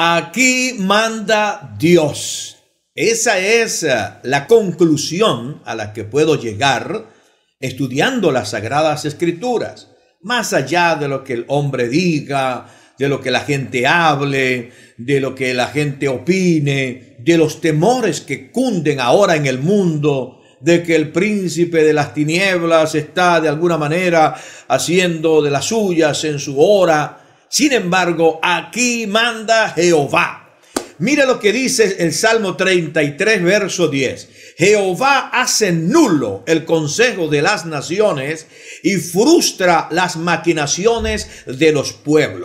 Aquí manda Dios. Esa es eh, la conclusión a la que puedo llegar estudiando las sagradas escrituras, más allá de lo que el hombre diga, de lo que la gente hable, de lo que la gente opine, de los temores que cunden ahora en el mundo, de que el príncipe de las tinieblas está de alguna manera haciendo de las suyas en su hora, sin embargo, aquí manda Jehová. Mira lo que dice el Salmo 33, verso 10. Jehová hace nulo el consejo de las naciones y frustra las maquinaciones de los pueblos.